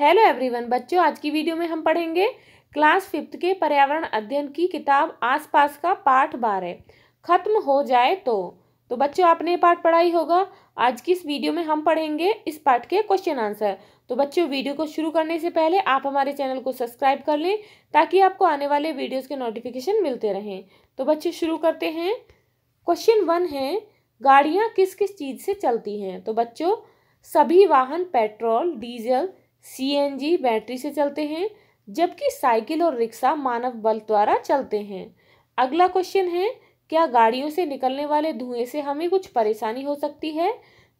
hello everyone बच्चों आज की वीडियो में हम पढ़ेंगे क्लास फिफ्थ के पर्यावरण अध्ययन की किताब आसपास का पाठ बारह खत्म हो जाए तो तो बच्चों आपने ये पाठ पढ़ा ही होगा आज की इस वीडियो में हम पढ़ेंगे इस पाठ के क्वेश्चन आंसर तो बच्चों वीडियो को शुरू करने से पहले आप हमारे चैनल को सब्सक्राइब कर लें ताकि आपको आने वाले वीडियोज़ के नोटिफिकेशन मिलते रहें तो बच्चे शुरू करते हैं क्वेश्चन वन है गाड़ियाँ किस किस चीज़ से चलती हैं तो बच्चों सभी वाहन पेट्रोल डीजल सीएनजी बैटरी से चलते हैं जबकि साइकिल और रिक्शा मानव बल द्वारा चलते हैं अगला क्वेश्चन है क्या गाड़ियों से निकलने वाले धुएं से हमें कुछ परेशानी हो सकती है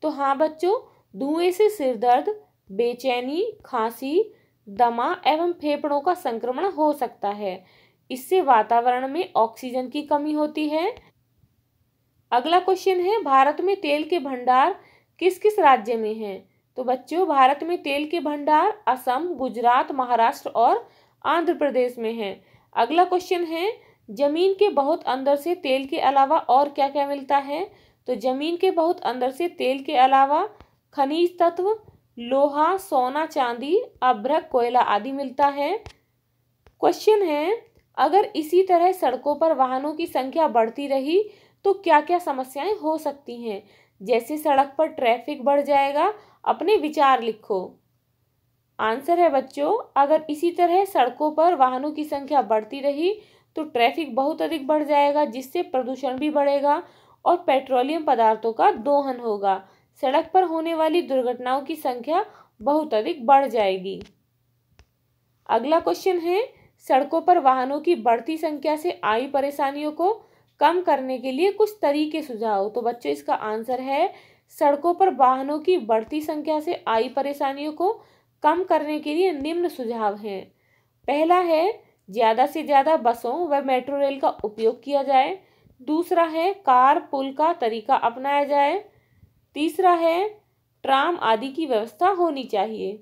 तो हाँ बच्चों धुएं से सिरदर्द बेचैनी खांसी दमा एवं फेफड़ों का संक्रमण हो सकता है इससे वातावरण में ऑक्सीजन की कमी होती है अगला क्वेश्चन है भारत में तेल के भंडार किस किस राज्य में हैं तो बच्चों भारत में तेल के भंडार असम गुजरात महाराष्ट्र और आंध्र प्रदेश में हैं अगला क्वेश्चन है जमीन के बहुत अंदर से तेल के अलावा और क्या क्या मिलता है तो जमीन के बहुत अंदर से तेल के अलावा खनिज तत्व लोहा सोना चांदी अभ्रक कोयला आदि मिलता है क्वेश्चन है अगर इसी तरह सड़कों पर वाहनों की संख्या बढ़ती रही तो क्या क्या समस्याएं हो सकती हैं जैसे सड़क पर ट्रैफिक बढ़ जाएगा अपने विचार लिखो आंसर है बच्चों अगर इसी तरह सड़कों पर वाहनों की संख्या बढ़ती रही तो ट्रैफिक बहुत अधिक बढ़ जाएगा जिससे प्रदूषण भी बढ़ेगा और पेट्रोलियम पदार्थों का दोहन होगा सड़क पर होने वाली दुर्घटनाओं की संख्या बहुत अधिक बढ़ जाएगी अगला क्वेश्चन है सड़कों पर वाहनों की बढ़ती संख्या से आई परेशानियों को कम करने के लिए कुछ तरीके सुझाओ तो बच्चों इसका आंसर है सड़कों पर वाहनों की बढ़ती संख्या से आई परेशानियों को कम करने के लिए निम्न सुझाव हैं पहला है ज़्यादा से ज़्यादा बसों व मेट्रो रेल का उपयोग किया जाए दूसरा है कार पुल का तरीका अपनाया जाए तीसरा है ट्राम आदि की व्यवस्था होनी चाहिए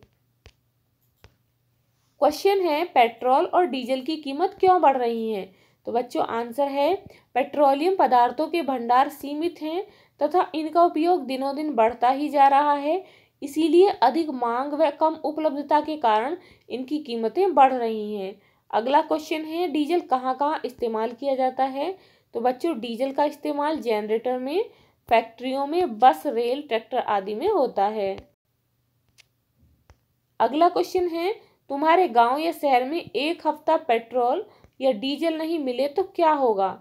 क्वेश्चन है पेट्रोल और डीजल की कीमत क्यों बढ़ रही है तो बच्चों आंसर है पेट्रोलियम पदार्थों के भंडार सीमित हैं तथा इनका उपयोग दिनों दिन बढ़ता ही जा रहा है इसीलिए अधिक मांग व कम उपलब्धता के कारण इनकी कीमतें बढ़ रही हैं अगला क्वेश्चन है डीजल कहाँ कहाँ इस्तेमाल किया जाता है तो बच्चों डीजल का इस्तेमाल जनरेटर में फैक्ट्रियों में बस रेल ट्रैक्टर आदि में होता है अगला क्वेश्चन है तुम्हारे गांव या शहर में एक हफ्ता पेट्रोल या डीजल नहीं मिले तो क्या होगा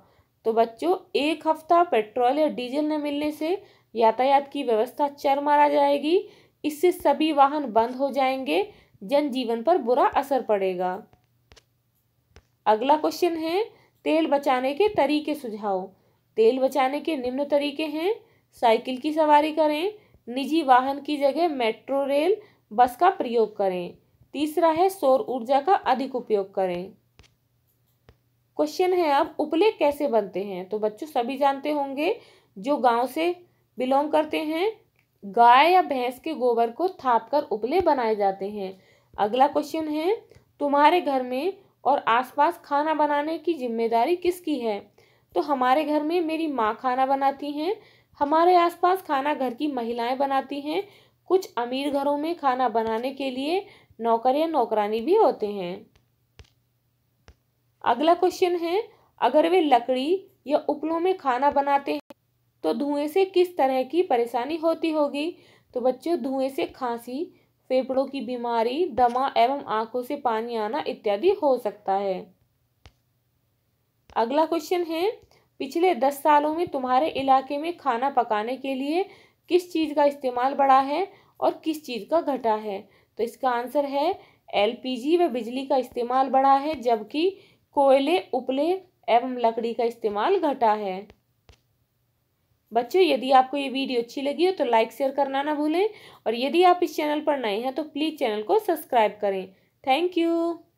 तो बच्चों एक हफ्ता पेट्रोल या डीजल न मिलने से यातायात की व्यवस्था चरमरा जाएगी इससे सभी वाहन बंद हो जाएंगे जनजीवन पर बुरा असर पड़ेगा अगला क्वेश्चन है तेल बचाने के तरीके सुझाव तेल बचाने के निम्न तरीके हैं साइकिल की सवारी करें निजी वाहन की जगह मेट्रो रेल बस का प्रयोग करें तीसरा है सौर ऊर्जा का अधिक उपयोग करें क्वेश्चन है अब उपले कैसे बनते हैं तो बच्चों सभी जानते होंगे जो गांव से बिलोंग करते हैं गाय या भैंस के गोबर को थाप कर उपले बनाए जाते हैं अगला क्वेश्चन है तुम्हारे घर में और आसपास खाना बनाने की जिम्मेदारी किसकी है तो हमारे घर में मेरी माँ खाना बनाती हैं हमारे आसपास खाना घर की महिलाएं बनाती हैं कुछ अमीर घरों में खाना बनाने के लिए नौकर या नौकरानी भी होते हैं अगला क्वेश्चन है अगर वे लकड़ी या उपलों में खाना बनाते हैं तो धुएं से किस तरह की परेशानी होती होगी तो बच्चों धुएं से खांसी फेफड़ों की बीमारी दमा एवं आंखों से पानी आना इत्यादि हो सकता है अगला क्वेश्चन है पिछले दस सालों में तुम्हारे इलाके में खाना पकाने के लिए किस चीज़ का इस्तेमाल बढ़ा है और किस चीज़ का घटा है तो इसका आंसर है एलपीजी व बिजली का इस्तेमाल बढ़ा है जबकि कोयले उपले एवं लकड़ी का इस्तेमाल घटा है बच्चों यदि आपको ये वीडियो अच्छी लगी हो तो लाइक शेयर करना ना भूलें और यदि आप इस चैनल पर नए हैं तो प्लीज़ चैनल को सब्सक्राइब करें थैंक यू